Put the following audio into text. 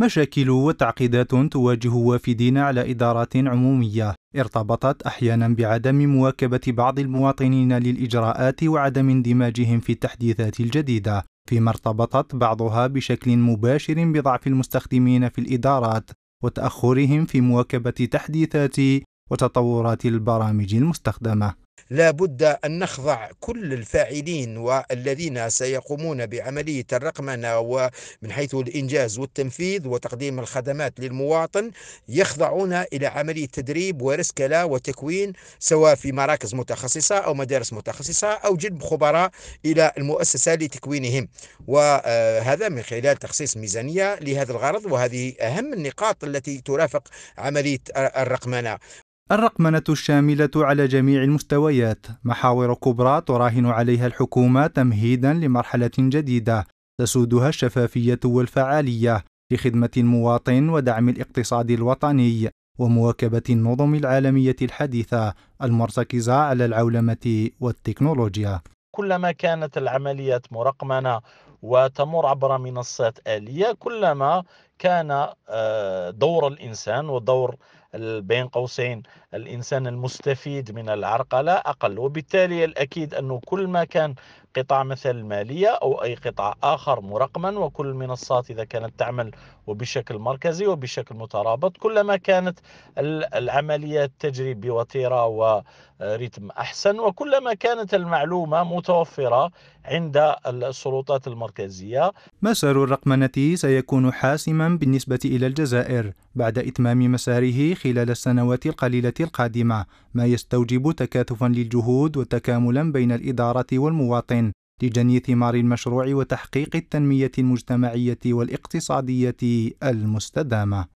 مشاكل وتعقيدات تواجه وافدين على إدارات عمومية ارتبطت أحيانا بعدم مواكبة بعض المواطنين للإجراءات وعدم اندماجهم في التحديثات الجديدة فيما ارتبطت بعضها بشكل مباشر بضعف المستخدمين في الإدارات وتأخرهم في مواكبة تحديثات وتطورات البرامج المستخدمة لا بد أن نخضع كل الفاعلين والذين سيقومون بعملية الرقمنة ومن حيث الإنجاز والتنفيذ وتقديم الخدمات للمواطن يخضعون إلى عملية تدريب ورسكلة وتكوين سواء في مراكز متخصصة أو مدارس متخصصة أو جلب خبراء إلى المؤسسة لتكوينهم وهذا من خلال تخصيص ميزانية لهذا الغرض وهذه أهم النقاط التي ترافق عملية الرقمنة الرقمنة الشاملة على جميع المستويات محاور كبرى تراهن عليها الحكومة تمهيدا لمرحلة جديدة تسودها الشفافية والفعالية لخدمة المواطن ودعم الاقتصاد الوطني ومواكبة النظم العالمية الحديثة المرتكزة على العولمة والتكنولوجيا. كلما كانت العمليات مرقمنة وتمر عبر منصات آلية كلما كان آه، دور الإنسان ودور بين قوسين الإنسان المستفيد من العرقلة أقل وبالتالي الأكيد أنه كل ما كان قطاع مثل المالية أو أي قطاع آخر مرقما وكل المنصات إذا كانت تعمل وبشكل مركزي وبشكل مترابط كلما كانت العمليات تجري بوتيرة ورتم أحسن وكلما كانت المعلومة متوفرة عند السلطات المركزية مسار الرقمنة سيكون حاسما بالنسبة إلى الجزائر بعد إتمام مساره خلال السنوات القليلة القادمة ما يستوجب تكاتفا للجهود وتكاملا بين الإدارة والمواطن لجني ثمار المشروع وتحقيق التنمية المجتمعية والاقتصادية المستدامة